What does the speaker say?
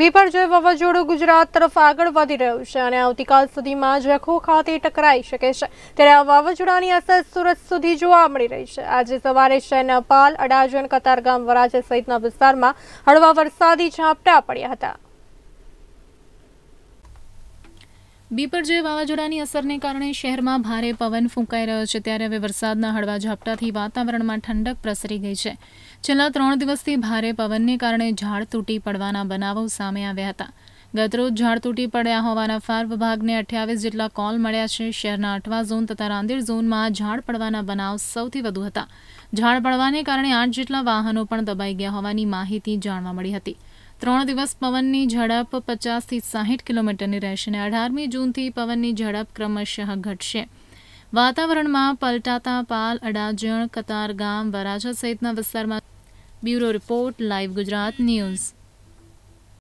બીપરજોય વાવાઝોડું ગુજરાત તરફ આગળ વધી રહ્યું છે અને આવતીકાલ સુધીમાં જખો ખાતે ટકરાઈ શકે છે ત્યારે આ વાવાઝોડાની અસર સુરત સુધી જોવા મળી રહી છે આજે સવારે શહેરના પાલ અડાજણ કતારગામ વરાજા સહિતના વિસ્તારમાં હળવા વરસાદી ઝાપટા પડ્યા હતા બીપરજોય વાવાઝોડાની અસરને કારણે શહેરમાં ભારે પવન ફૂંકાઈ રહ્યો છે ત્યારે હવે વરસાદના હળવા ઝાપટાથી વાતાવરણમાં ઠંડક પ્રસરી ગઈ છે છેલ્લા ત્રણ દિવસથી ભારે પવનને કારણે ઝાડ તૂટી પડવાના બનાવો સામે આવ્યા હતા ગતરોજ ઝાડ તૂટી પડ્યા હોવાના ફાર વિભાગને અઠ્યાવીસ જેટલા કોલ મળ્યા છે શહેરના અઠવા ઝોન તથા રાંદેર ઝોનમાં ઝાડ પડવાના બનાવ સૌથી વધુ હતા ઝાડ પડવાને કારણે આઠ જેટલા વાહનો પણ દબાઈ ગયા હોવાની માહિતી જાણવા મળી હતી ત્રણ દિવસ પવનની ઝડપ પચાસથી સાહીઠ કિલોમીટરની રહેશે અને અઢારમી જૂનથી પવનની ઝડપ ક્રમશઃ ઘટશે વાતાવરણમાં પલટાતા પાલ અડાજણ કતારગામ વરાછા સહિતના વિસ્તારમાં bureau report live Gujarat news